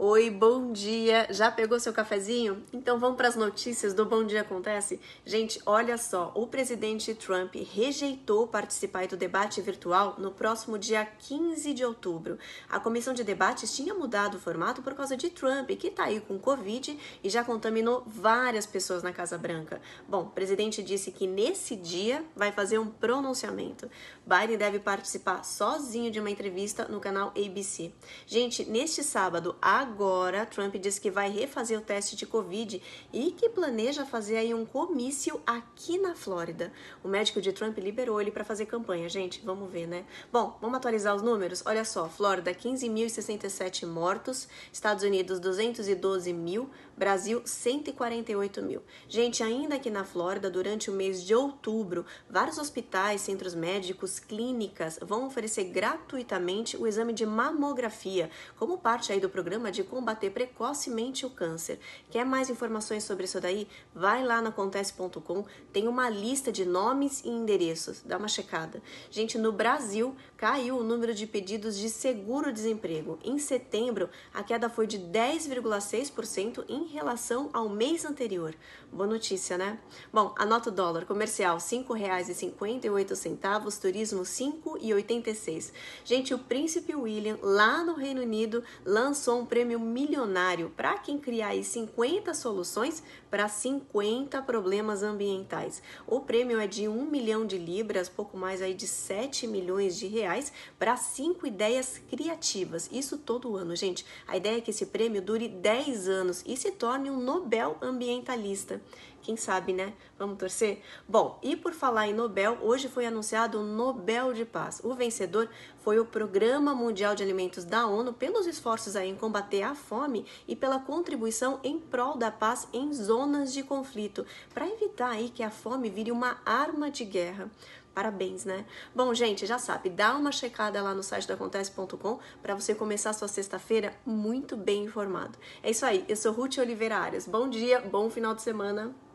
Oi, bom dia! Já pegou seu cafezinho? Então vamos para as notícias do Bom Dia Acontece? Gente, olha só: o presidente Trump rejeitou participar do debate virtual no próximo dia 15 de outubro. A comissão de debates tinha mudado o formato por causa de Trump, que está aí com Covid e já contaminou várias pessoas na Casa Branca. Bom, o presidente disse que nesse dia vai fazer um pronunciamento. Biden deve participar sozinho de uma entrevista no canal ABC. Gente, neste sábado, a Agora, Trump diz que vai refazer o teste de Covid e que planeja fazer aí um comício aqui na Flórida. O médico de Trump liberou ele para fazer campanha, gente. Vamos ver, né? Bom, vamos atualizar os números? Olha só: Flórida, 15.067 mortos, Estados Unidos, 212 mil, Brasil, 148 mil. Gente, ainda aqui na Flórida, durante o mês de outubro, vários hospitais, centros médicos, clínicas vão oferecer gratuitamente o exame de mamografia, como parte aí do programa de de combater precocemente o câncer. Quer mais informações sobre isso daí? Vai lá no acontece.com, tem uma lista de nomes e endereços, dá uma checada. Gente, no Brasil caiu o número de pedidos de seguro-desemprego. Em setembro, a queda foi de 10,6% em relação ao mês anterior. Boa notícia, né? Bom, anota o dólar comercial R$ 5,58, turismo R$ 5,86. Gente, o príncipe William lá no Reino Unido lançou um prêmio prêmio milionário para quem criar aí 50 soluções para 50 problemas ambientais. O prêmio é de 1 milhão de libras, pouco mais aí de 7 milhões de reais, para cinco ideias criativas. Isso todo ano, gente. A ideia é que esse prêmio dure 10 anos e se torne um Nobel ambientalista. Quem sabe, né? Vamos torcer? Bom, e por falar em Nobel, hoje foi anunciado o Nobel de Paz. O vencedor foi o Programa Mundial de Alimentos da ONU pelos esforços aí em combater combater a fome e pela contribuição em prol da paz em zonas de conflito, para evitar aí que a fome vire uma arma de guerra. Parabéns, né? Bom, gente, já sabe, dá uma checada lá no site do acontece.com para você começar sua sexta-feira muito bem informado. É isso aí, eu sou Ruth Oliveira Arias. Bom dia, bom final de semana.